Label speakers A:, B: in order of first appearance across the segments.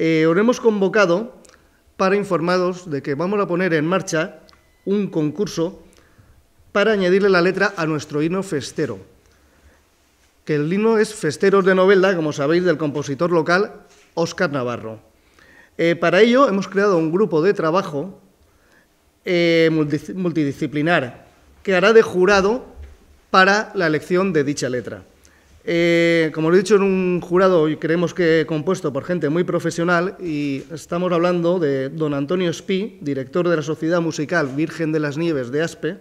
A: Eh, os hemos convocado para informaros de que vamos a poner en marcha un concurso para añadirle la letra a nuestro himno festero. Que el himno es Festeros de Novelda, como sabéis, del compositor local Óscar Navarro. Eh, para ello hemos creado un grupo de trabajo eh, multidisciplinar que hará de jurado para la elección de dicha letra. Eh, como lo he dicho, en un jurado creemos que compuesto por gente muy profesional y estamos hablando de don Antonio Spí, director de la Sociedad Musical Virgen de las Nieves de Aspe,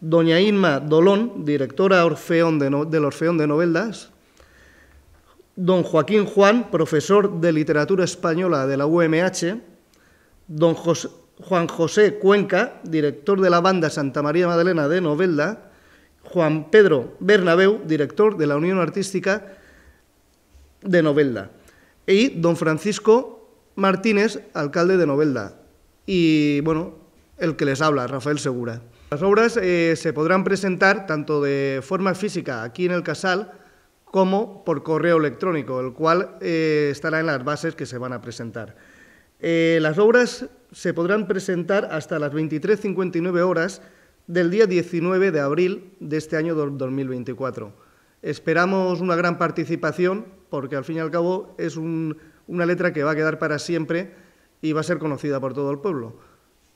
A: doña Inma Dolón, directora Orfeón del Orfeón de Noveldas, don Joaquín Juan, profesor de Literatura Española de la UMH, don Juan José Cuenca, director de la banda Santa María Madalena de Novelda, Juan Pedro Bernabeu, director de la Unión Artística de Novelda, y don Francisco Martínez, alcalde de Novelda, y bueno, el que les habla, Rafael Segura. Las obras eh, se podrán presentar tanto de forma física aquí en el Casal como por correo electrónico, el cual eh, estará en las bases que se van a presentar. Eh, las obras se podrán presentar hasta las 23.59 horas del día 19 de abril de este año 2024. Esperamos una gran participación porque al fin y al cabo es una letra que va a quedar para siempre y va a ser conocida por todo el pueblo.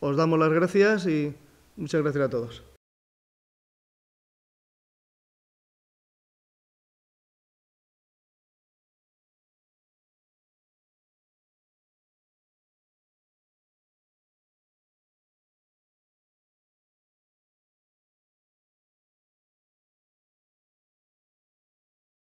A: Os damos las gracias y muchas gracias a todos.